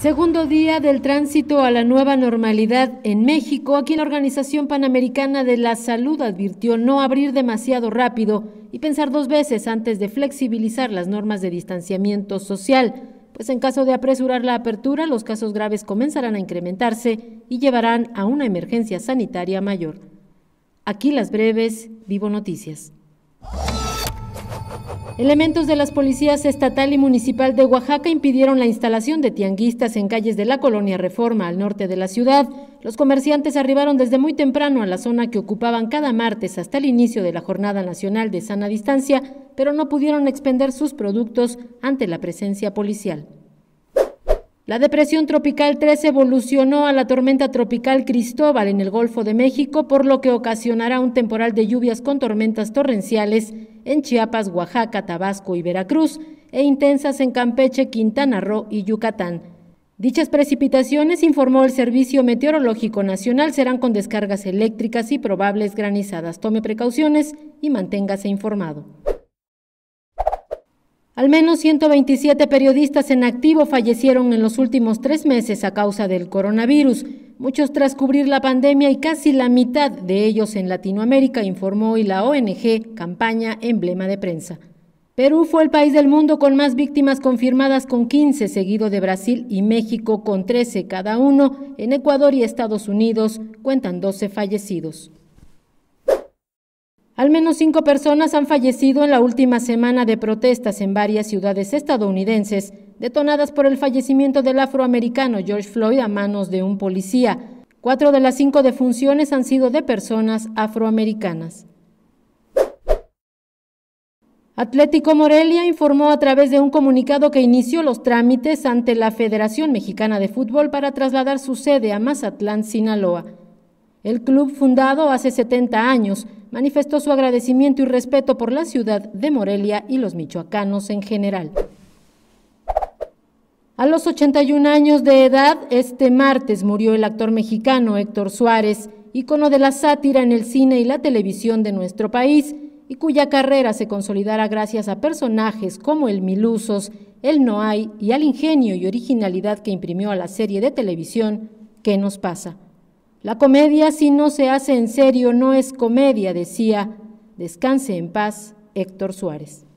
Segundo día del tránsito a la nueva normalidad en México, aquí la Organización Panamericana de la Salud advirtió no abrir demasiado rápido y pensar dos veces antes de flexibilizar las normas de distanciamiento social, pues en caso de apresurar la apertura, los casos graves comenzarán a incrementarse y llevarán a una emergencia sanitaria mayor. Aquí las breves, vivo noticias. Elementos de las policías estatal y municipal de Oaxaca impidieron la instalación de tianguistas en calles de la colonia Reforma al norte de la ciudad. Los comerciantes arribaron desde muy temprano a la zona que ocupaban cada martes hasta el inicio de la Jornada Nacional de Sana Distancia, pero no pudieron expender sus productos ante la presencia policial. La depresión tropical 13 evolucionó a la tormenta tropical Cristóbal en el Golfo de México, por lo que ocasionará un temporal de lluvias con tormentas torrenciales en Chiapas, Oaxaca, Tabasco y Veracruz, e intensas en Campeche, Quintana Roo y Yucatán. Dichas precipitaciones, informó el Servicio Meteorológico Nacional, serán con descargas eléctricas y probables granizadas. Tome precauciones y manténgase informado. Al menos 127 periodistas en activo fallecieron en los últimos tres meses a causa del coronavirus muchos tras cubrir la pandemia y casi la mitad de ellos en Latinoamérica, informó hoy la ONG Campaña Emblema de Prensa. Perú fue el país del mundo con más víctimas confirmadas con 15, seguido de Brasil y México con 13 cada uno. En Ecuador y Estados Unidos cuentan 12 fallecidos. Al menos cinco personas han fallecido en la última semana de protestas en varias ciudades estadounidenses detonadas por el fallecimiento del afroamericano George Floyd a manos de un policía. Cuatro de las cinco defunciones han sido de personas afroamericanas. Atlético Morelia informó a través de un comunicado que inició los trámites ante la Federación Mexicana de Fútbol para trasladar su sede a Mazatlán, Sinaloa. El club, fundado hace 70 años, manifestó su agradecimiento y respeto por la ciudad de Morelia y los michoacanos en general. A los 81 años de edad, este martes murió el actor mexicano Héctor Suárez, ícono de la sátira en el cine y la televisión de nuestro país, y cuya carrera se consolidará gracias a personajes como el Milusos, el No hay y al ingenio y originalidad que imprimió a la serie de televisión ¿Qué nos pasa? La comedia si no se hace en serio no es comedia, decía. Descanse en paz, Héctor Suárez.